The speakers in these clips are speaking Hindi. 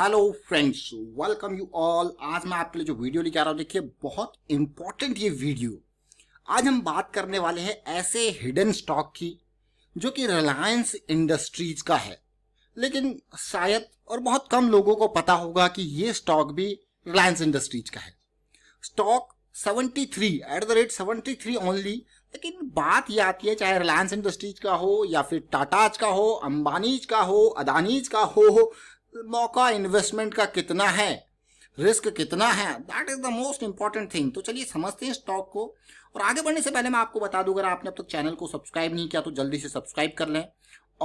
hello friends welcome you all आज मैं आपके लिए जो वीडियो लेके आ रहा हूँ देखिए बहुत इंपॉर्टेंट ये वीडियो आज हम बात करने वाले हैं ऐसे हिडन स्टॉक की जो कि रिलायंस इंडस्ट्रीज का है लेकिन शायद और बहुत कम लोगों को पता होगा कि ये स्टॉक भी रिलायंस इंडस्ट्रीज का है stock 73 at the rate 73 only लेकिन बात ये आती है चाहे रिलायंस इंडस्ट्रीज का हो या फिर टाटाज का हो अंबानीज का हो अदानीज का हो मौका इन्वेस्टमेंट का कितना है रिस्क कितना है that is the most important thing तो चलिए समझते हैं स्टॉक को और आगे बढ़ने से पहले मैं आपको बता दूं अगर आपने अब तक चैनल को सब्सक्राइब नहीं किया तो जल्दी से सब्सक्राइब कर लें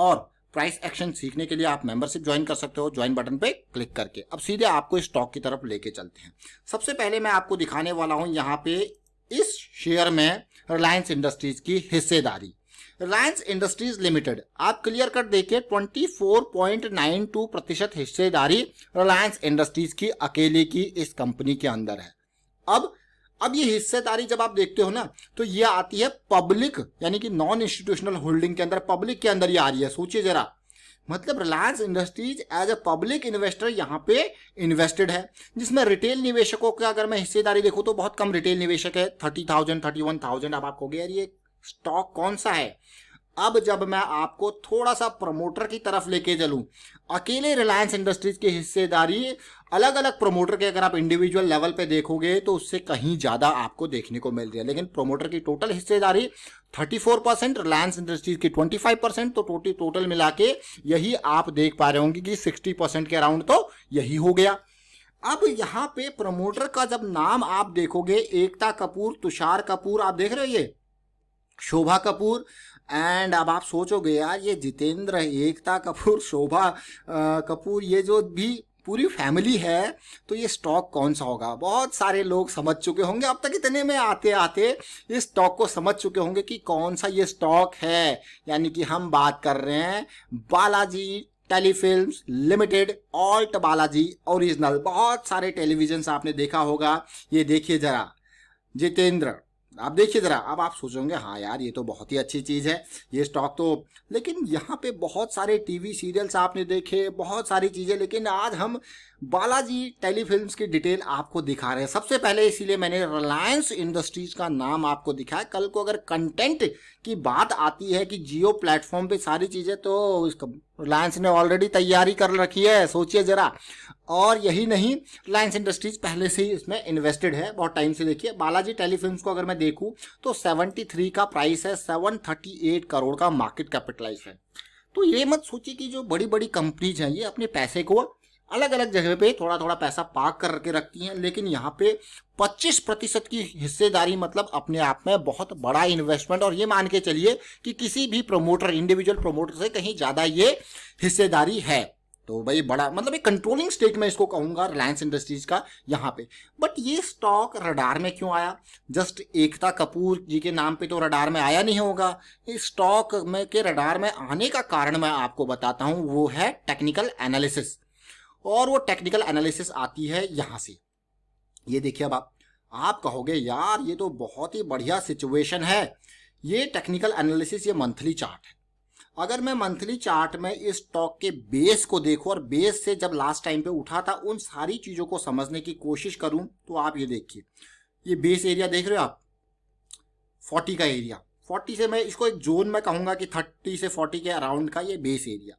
और प्राइस एक्शन सीखने के लिए आप मेंबरशिप ज्वाइन कर सकते हो ज्वाइन बटन पे क्लिक करके अब सीधे आपको इस स्टॉक की तरफ लेके चलते हैं सबसे पहले मैं आपको दिखाने वाला हूँ यहाँ पे इस शेयर में रिलायंस इंडस्ट्रीज की हिस्सेदारी रिलायंस इंडस्ट्रीज लिमिटेड आप क्लियर कट देखिए 24.92 प्रतिशत हिस्सेदारी रिलायंस इंडस्ट्रीज की अकेले की इस कंपनी के अंदर है अब अब ये हिस्सेदारी जब आप देखते हो ना तो ये आती है पब्लिक यानी कि नॉन इंस्टीट्यूशनल होल्डिंग के अंदर पब्लिक के अंदर ये आ रही है सोचिए जरा मतलब Reliance Industries as a public investor यहाँ पे इन्वेस्टेड है जिसमें रिटेल निवेशकों का अगर मैं हिस्सेदारी देखूँ तो बहुत कम रिटेल निवेशक है thirty thousand thirty one thousand आप कहोगे यार ये स्टॉक कौन सा है अब जब मैं आपको थोड़ा सा प्रमोटर की तरफ लेके चलूं अकेले रिलायंस इंडस्ट्रीज की हिस्सेदारी अलग अलग प्रमोटर के अगर आप इंडिविजुअल लेवल पे देखोगे तो उससे कहीं ज़्यादा आपको देखने को मिल रही है लेकिन प्रमोटर की टोटल हिस्सेदारी 34 परसेंट रिलायंस इंडस्ट्रीज की 25 परसेंट तो टोटल टोटल मिला के यही आप देख पा रहे होंगे कि सिक्सटी परसेंट के अराउंड तो यही हो गया अब यहाँ पे प्रमोटर का जब नाम आप देखोगे एकता कपूर तुषार कपूर आप देख रहे हो ये शोभा कपूर एंड अब आप सोचोगे यार ये जितेंद्र एकता कपूर शोभा कपूर ये जो भी पूरी फैमिली है तो ये स्टॉक कौन सा होगा बहुत सारे लोग समझ चुके होंगे अब तक इतने में आते आते इस स्टॉक को समझ चुके होंगे कि कौन सा ये स्टॉक है यानी कि हम बात कर रहे हैं Balaji Telefilm Limited Alt Balaji original बहुत सारे टेलीविजन आपने देखा होगा ये देखिए जरा जितेंद्र आप देखिए ज़रा अब आप सोचोगे हाँ यार ये तो बहुत ही अच्छी चीज़ है ये स्टॉक तो लेकिन यहाँ पे बहुत सारे टीवी सीरियल्स आपने देखे बहुत सारी चीज़ें लेकिन आज हम बालाजी टेलीफिल्म की डिटेल आपको दिखा रहे हैं सबसे पहले इसीलिए मैंने रिलायंस इंडस्ट्रीज का नाम आपको दिखाया कल को अगर कंटेंट की बात आती है कि जियो प्लेटफॉर्म पे सारी चीज़ें तो रिलायंस ने ऑलरेडी तैयारी कर रखी है सोचिए ज़रा और यही नहीं रिलायंस इंडस्ट्रीज पहले से ही इसमें इन्वेस्टेड है बहुत टाइम से देखिए बालाजी टेलीफिल्म को अगर मैं देखूँ तो 73 का प्राइस है 738 करोड़ का मार्केट कैपिटलाइज है तो ये मत सोचिए कि जो बड़ी बड़ी कंपनीज हैं ये अपने पैसे को अलग अलग जगह पे थोड़ा थोड़ा पैसा पाक करके रखती हैं लेकिन यहाँ पे 25 प्रतिशत की हिस्सेदारी मतलब अपने आप में बहुत बड़ा इन्वेस्टमेंट और ये मान के चलिए कि किसी भी प्रोमोटर इंडिविजुअल प्रोमोटर से कहीं ज़्यादा ये हिस्सेदारी है तो भाई बड़ा मतलब एक कंट्रोलिंग स्टेक में इसको कहूंगा रिलायंस इंडस्ट्रीज का यहाँ पे बट ये स्टॉक रडार में क्यों आया जस्ट एकता कपूर जी के नाम पे तो रडार में आया नहीं होगा इस स्टॉक में के रडार में आने का कारण मैं आपको बताता हूँ वो है टेक्निकल एनालिसिस और वो टेक्निकल एनालिसिस आती है यहाँ से ये देखिए अब आप आप कहोगे यार ये तो बहुत ही बढ़िया सिचुएशन है ये टेक्निकल एनालिसिस ये मंथली चार्ट है अगर मैं मंथली चार्ट में इस स्टॉक के बेस को देखूं और बेस से जब लास्ट टाइम पे उठा था उन सारी चीजों को समझने की कोशिश करूं तो आप ये देखिए ये बेस एरिया देख रहे हो आप 40 का एरिया 40 से मैं इसको एक जोन में कहूंगा कि 30 से 40 के अराउंड का ये बेस एरिया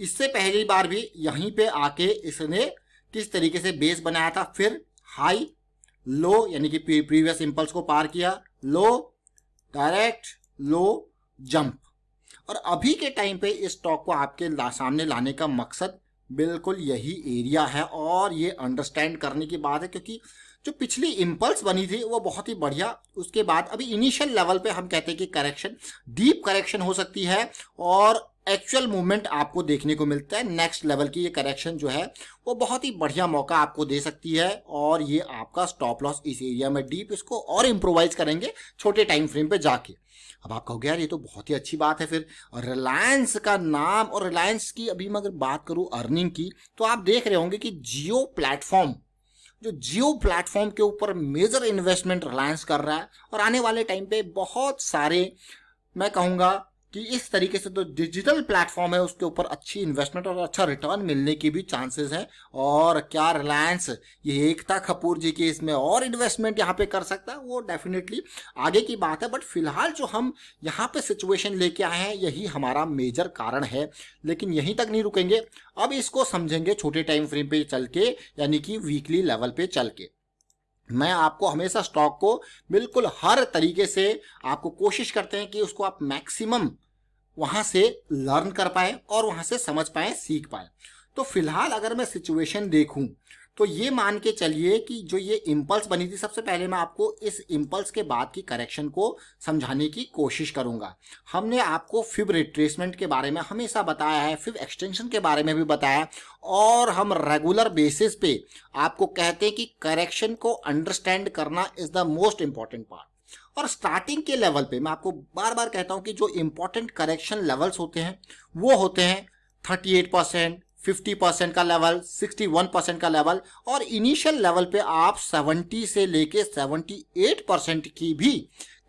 इससे पहली बार भी यहीं पे आके इसने किस तरीके से बेस बनाया था फिर हाई लो यानी कि प्रीवियस इंपल्स को पार किया लो डायरेक्ट लो जंप और अभी के टाइम पे इस स्टॉक को आपके ला, सामने लाने का मकसद बिल्कुल यही एरिया है और ये अंडरस्टैंड करने की बात है क्योंकि जो पिछली इम्पल्स बनी थी वो बहुत ही बढ़िया उसके बाद अभी इनिशियल लेवल पे हम कहते हैं कि करेक्शन डीप करेक्शन हो सकती है और एक्चुअल मूवमेंट आपको देखने को मिलता है नेक्स्ट लेवल की ये करेक्शन जो है वो बहुत ही बढ़िया मौका आपको दे सकती है और ये आपका स्टॉप लॉस इस एरिया में डीप इसको और इम्प्रोवाइज करेंगे छोटे टाइम फ्रेम पे जाके अब आप कहोगे यार ये तो बहुत ही अच्छी बात है फिर रिलायंस का नाम और रिलायंस की अभी मैं अगर बात करूँ अर्निंग की तो आप देख रहे होंगे कि जियो प्लेटफॉर्म जो जियो प्लेटफॉर्म के ऊपर मेजर इन्वेस्टमेंट रिलायंस कर रहा है और आने वाले टाइम पे बहुत सारे मैं कहूँगा कि इस तरीके से जो तो डिजिटल प्लेटफॉर्म है उसके ऊपर अच्छी इन्वेस्टमेंट और अच्छा रिटर्न मिलने की भी चांसेस हैं और क्या रिलायंस ये एकता कपूर जी की इसमें और इन्वेस्टमेंट यहाँ पे कर सकता है वो डेफिनेटली आगे की बात है बट फिलहाल जो हम यहाँ पे सिचुएशन लेके आए हैं यही हमारा मेजर कारण है लेकिन यहीं तक नहीं रुकेंगे अब इसको समझेंगे छोटे टाइम फ्रेम पे चल के यानी कि वीकली लेवल पे चल के मैं आपको हमेशा स्टॉक को बिल्कुल हर तरीके से आपको कोशिश करते हैं कि उसको आप मैक्सिमम वहां से लर्न कर पाए और वहां से समझ पाए सीख पाए तो फिलहाल अगर मैं सिचुएशन देखूं तो ये मान के चलिए कि जो ये इम्पल्स बनी थी सबसे पहले मैं आपको इस इम्पल्स के बाद की करेक्शन को समझाने की कोशिश करूंगा हमने आपको फिब रिट्रेसमेंट के बारे में हमेशा बताया है फिब एक्सटेंशन के बारे में भी बताया और हम रेगुलर बेसिस पे आपको कहते हैं कि करेक्शन को अंडरस्टैंड करना is the most important part और स्टार्टिंग के लेवल पर मैं आपको बार बार कहता हूँ कि जो इम्पोर्टेंट करेक्शन लेवल्स होते हैं वो होते हैं एट परसेंट 50 परसेंट का लेवल 61 परसेंट का लेवल और इनिशियल लेवल पे आप 70 से लेके 78 परसेंट की भी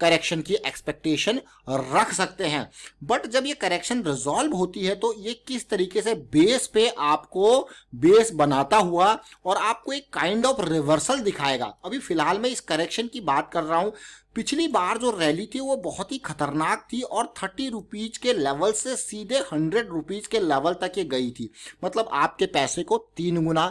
करेक्शन की एक्सपेक्टेशन रख सकते हैं बट जब ये करेक्शन रिजॉल्व होती है तो ये किस तरीके से बेस पे आपको बेस बनाता हुआ और आपको एक काइंड ऑफ रिवर्सल दिखाएगा अभी फिलहाल मैं इस करेक्शन की बात कर रहा हूँ पिछली बार जो रैली थी वो बहुत ही खतरनाक थी और थर्टी रुपीज के लेवल से सीधे हंड्रेड रुपीज के लेवल तक ये गई थी मतलब आपके पैसे को तीन गुना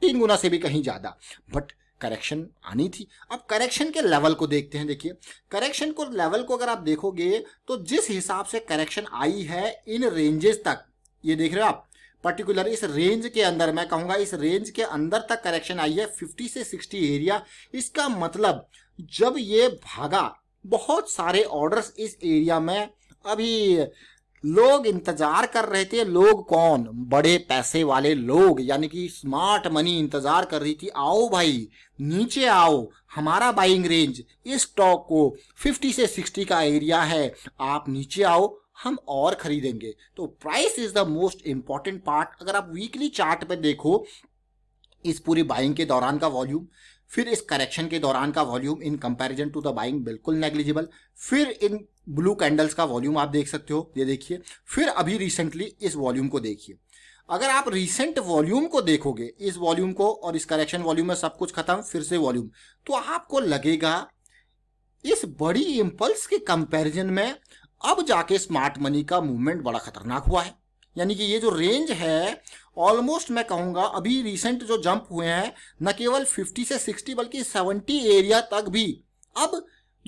तीन गुना से भी कहीं ज्यादा बट करेक्शन आनी थी अब करेक्शन के लेवल को देखते हैं देखिए करेक्शन को लेवल को अगर आप देखोगे तो जिस हिसाब से करेक्शन आई है इन रेंजेस तक ये देख रहे हो आप पर्टिकुलर इस रेंज के अंदर मैं कहूंगा इस रेंज के अंदर तक करेक्शन आई है 50 से 60 एरिया इसका मतलब जब ये भागा बहुत सारे ऑर्डर्स इस एरिया में अभी लोग इंतजार कर रहे थे लोग कौन बड़े पैसे वाले लोग यानी कि स्मार्ट मनी इंतजार कर रही थी आओ भाई नीचे आओ हमारा बाइंग रेंज इस स्टॉक को 50 से 60 का एरिया है आप नीचे आओ हम और खरीदेंगे तो price is the most important part अगर आप वीकली चार्ट पे देखो इस पूरी बाइंग के दौरान का वॉल्यूम फिर इस करेक्शन के दौरान का volume in comparison to the buying बिल्कुल नेग्लिजिबल फिर इन ब्लू कैंडल्स का वॉल्यूम आप देख सकते हो ये देखिए फिर अभी रिसेंटली इस वॉल्यूम को देखिए अगर आप रिसेंट वॉल्यूम को देखोगे इस वॉल्यूम को और इस करेक्शन वॉल्यूम में सब कुछ खत्म फिर से वॉल्यूम तो आपको लगेगा इस बड़ी इम्पल्स के कंपेरिजन में अब जाके स्मार्ट मनी का मूवमेंट बड़ा खतरनाक हुआ है यानी कि ये जो रेंज है ऑलमोस्ट मैं कहूँगा अभी रिसेंट जो जंप हुए हैं न केवल 50 से 60 बल्कि 70 एरिया तक भी अब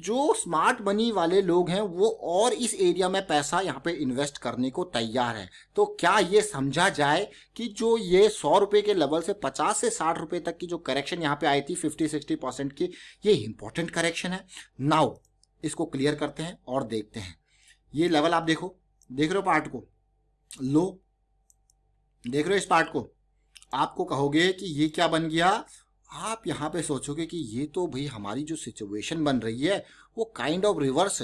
जो स्मार्ट मनी वाले लोग हैं वो और इस एरिया में पैसा यहाँ पे इन्वेस्ट करने को तैयार है तो क्या ये समझा जाए कि जो ये सौ रुपये के लेवल से पचास से साठ रुपये तक की जो करेक्शन यहाँ पे आई थी फिफ्टी सिक्सटी परसेंट की ये इंपॉर्टेंट करेक्शन है नाउ इसको क्लियर करते हैं और देखते हैं ये लेवल आप देखो देख रहे हो पार्ट को लो देख रहे हो इस पार्ट को आपको कहोगे कि ये क्या बन गया आप यहाँ पे सोचोगे कि ये तो भाई हमारी जो सिचुएशन बन रही है वो काइंड ऑफ रिवर्स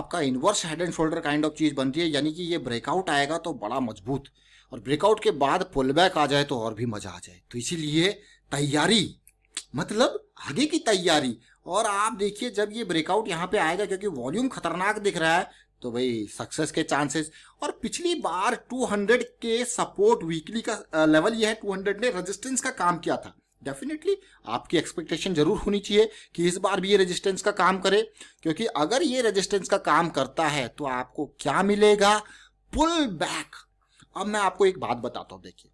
आपका inverse head and shoulder kind of चीज़ बनती है यानी कि ये ब्रेकआउट आएगा तो बड़ा मजबूत और ब्रेकआउट के बाद पुल बैक आ जाए तो और भी मज़ा आ जाए तो इसीलिए तैयारी मतलब आगे की तैयारी और आप देखिए जब ये ब्रेकआउट यहाँ पे आएगा क्योंकि वॉल्यूम खतरनाक दिख रहा है तो भाई सक्सेस के चांसेस और पिछली बार 200 के सपोर्ट वीकली का लेवल ये है 200 ने रेजिस्टेंस का काम किया था डेफिनेटली आपकी एक्सपेक्टेशन जरूर होनी चाहिए कि इस बार भी ये रेजिस्टेंस का काम करे क्योंकि अगर ये रेजिस्टेंस का काम करता है तो आपको क्या मिलेगा पुल बैक अब मैं आपको एक बात बताता हूँ देखिए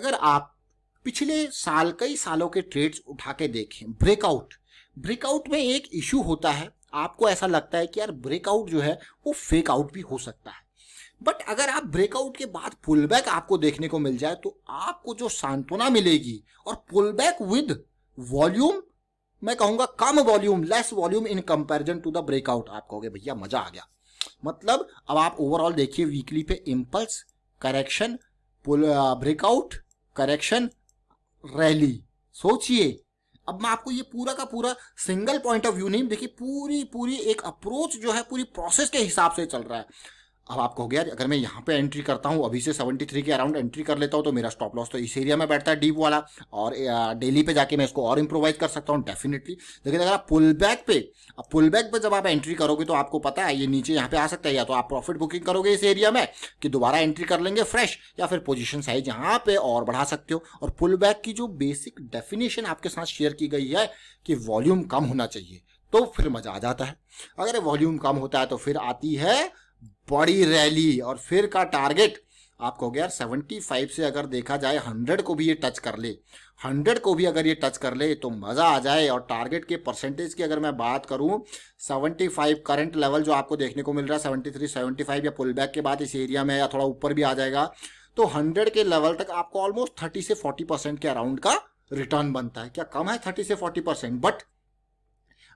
अगर आप पिछले साल कई सालों के ट्रेड्स उठा के देखें ब्रेकआउट ब्रेकआउट में एक इशू होता है आपको ऐसा लगता है कि यार ब्रेकआउट जो है वो फेक आउट भी हो सकता है बट अगर आप ब्रेकआउट के बाद पुल बैक आपको देखने को मिल जाए तो आपको जो सांत्वना मिलेगी और पुल बैक विद वॉल्यूम मैं कहूंगा कम volume less volume in comparison to the breakout आप कहोगे भैया मजा आ गया मतलब अब आप ओवरऑल देखिए वीकली पे impulse correction breakout correction rally सोचिए अब मैं आपको ये पूरा का पूरा सिंगल पॉइंट ऑफ व्यू नहीं देखिए पूरी पूरी एक अप्रोच जो है पूरी प्रोसेस के हिसाब से चल रहा है अब आपको हो गया अगर मैं यहाँ पे एंट्री करता हूँ अभी से 73 के अराउंड एंट्री कर लेता हूँ तो मेरा स्टॉप लॉस तो इस एरिया में बैठता है डीप वाला और डेली पे जाके मैं इसको और इम्प्रोवाइज कर सकता हूँ डेफिनेटली लेकिन अगर आप पुल बैक पे पुल बैक पे जब आप एंट्री करोगे तो आपको पता है ये नीचे यहाँ पे आ सकता है या तो आप प्रॉफिट बुकिंग करोगे इस एरिया में कि दोबारा एंट्री कर लेंगे फ्रेश या फिर पोजिशन साइज यहाँ पे और बढ़ा सकते हो और पुल बैक की जो बेसिक डेफिनेशन आपके साथ शेयर की गई है कि वॉल्यूम कम होना चाहिए तो फिर मजा आ जाता है अगर वॉल्यूम कम होता है तो फिर आती है बड़ी रैली और फिर का टारगेट आपको हो गया सेवेंटी फाइव से अगर देखा जाए हंड्रेड को भी ये टच कर ले हंड्रेड को भी अगर ये टच कर ले तो मज़ा आ जाए और टारगेट के परसेंटेज की अगर मैं बात करूँ सेवेंटी फाइव करंट लेवल जो आपको देखने को मिल रहा है सेवेंटी थ्री सेवेंटी फाइव या पुल बैक के बाद इस एरिया में या थोड़ा ऊपर भी आ जाएगा तो हंड्रेड के लेवल तक आपको ऑलमोस्ट थर्टी से फोर्टी परसेंट के अराउंड का रिटर्न बनता है क्या कम है थर्टी से फोर्टी परसेंट बट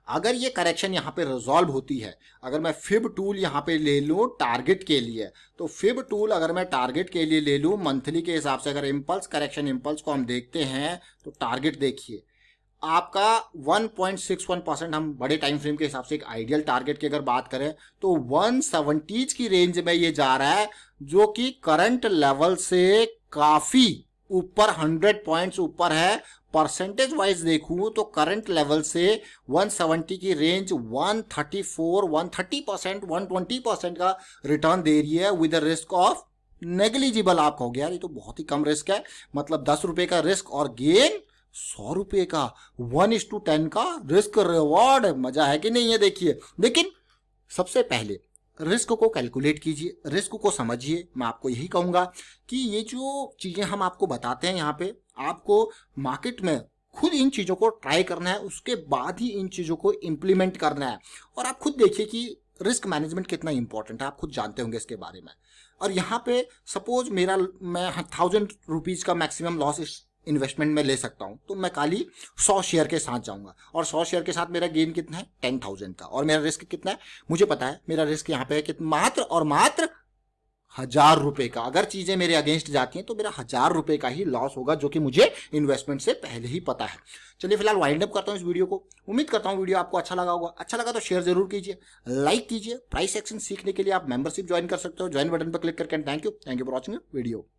अगर ये करेक्शन यहाँ पे रिजॉल्व होती है अगर मैं फिब टूल यहाँ पे ले लूँ टारगेट के लिए तो फिब टूल अगर मैं टारगेट के लिए ले लूँ मंथली के हिसाब से अगर इम्पल्स करेक्शन इम्पल्स को हम देखते हैं तो टारगेट देखिए आपका 1.61 परसेंट हम बड़े टाइम फ्रेम के हिसाब से एक आइडियल टारगेट की अगर बात करें तो 170 की रेंज में ये जा रहा है जो कि करंट लेवल से काफ़ी ऊपर 100 पॉइंट्स ऊपर है परसेंटेज वाइज देखूं तो करंट लेवल से 170 की रेंज 134 130 परसेंट वन परसेंट का रिटर्न दे रही है विद रिस्क ऑफ नेग्लिजिबल आप कहोगे यार ये तो बहुत ही कम रिस्क है मतलब दस रुपए का रिस्क और गेन सौ रुपए का वन इज टू टेन का रिस्क रिवॉर्ड मजा है कि नहीं है देखिए लेकिन सबसे पहले रिस्क को कैलकुलेट कीजिए रिस्क को समझिए मैं आपको यही कहूंगा कि ये जो चीजें हम आपको बताते हैं यहाँ पे आपको मार्केट में खुद इन चीज़ों को ट्राई करना है उसके बाद ही इन चीज़ों को इम्प्लीमेंट करना है और आप खुद देखिए कि रिस्क मैनेजमेंट कितना इंपॉर्टेंट है आप खुद जानते होंगे इसके बारे में और यहाँ पे सपोज मेरा मैं थाउजेंड हाँ, रुपीज़ का मैक्सिमम लॉस इस इन्वेस्टमेंट में ले सकता हूँ तो मैं खाली सौ शेयर के साथ जाऊँगा और सौ शेयर के साथ मेरा गेन कितना है टेन थाउजेंड का और मेरा रिस्क कितना है मुझे पता है मेरा रिस्क यहाँ पे है कितना मात्र और मात्र हजार रुपए का अगर चीजें मेरे अगेंस्ट जाती हैं तो मेरा हजार रुपए का ही लॉस होगा जो कि मुझे इन्वेस्टमेंट से पहले ही पता है चलिए फिलहाल वाइंड अप करता हूँ इस वीडियो को उम्मीद करता हूँ वीडियो आपको अच्छा लगा होगा अच्छा लगा तो शेयर जरूर कीजिए लाइक कीजिए प्राइस एक्शन सीखने के लिए आप मेंबरशिप ज्वाइन कर सकते हो ज्वाइन बटन पर क्लिक करके thank you thank you for watching video